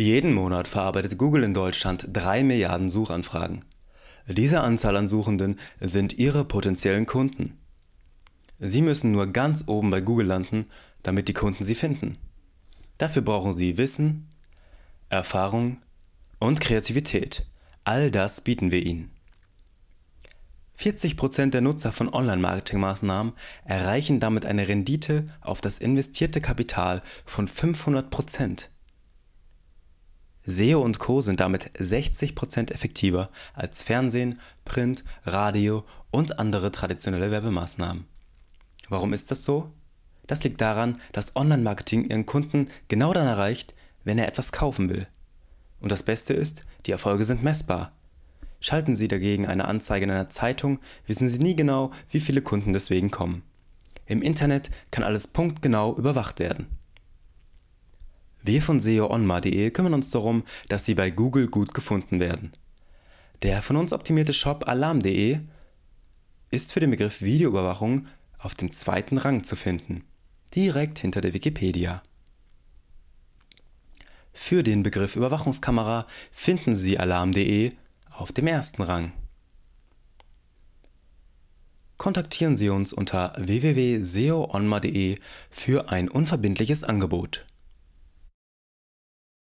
Jeden Monat verarbeitet Google in Deutschland 3 Milliarden Suchanfragen. Diese Anzahl an Suchenden sind Ihre potenziellen Kunden. Sie müssen nur ganz oben bei Google landen, damit die Kunden Sie finden. Dafür brauchen Sie Wissen, Erfahrung und Kreativität. All das bieten wir Ihnen. 40% der Nutzer von Online-Marketing-Maßnahmen erreichen damit eine Rendite auf das investierte Kapital von 500%. SEO und Co sind damit 60% effektiver als Fernsehen, Print, Radio und andere traditionelle Werbemaßnahmen. Warum ist das so? Das liegt daran, dass Online-Marketing ihren Kunden genau dann erreicht, wenn er etwas kaufen will. Und das Beste ist, die Erfolge sind messbar. Schalten Sie dagegen eine Anzeige in einer Zeitung, wissen Sie nie genau, wie viele Kunden deswegen kommen. Im Internet kann alles punktgenau überwacht werden. Wir von seoonma.de kümmern uns darum, dass Sie bei Google gut gefunden werden. Der von uns optimierte Shop alarm.de ist für den Begriff Videoüberwachung auf dem zweiten Rang zu finden, direkt hinter der Wikipedia. Für den Begriff Überwachungskamera finden Sie alarm.de auf dem ersten Rang. Kontaktieren Sie uns unter www.seoonma.de für ein unverbindliches Angebot.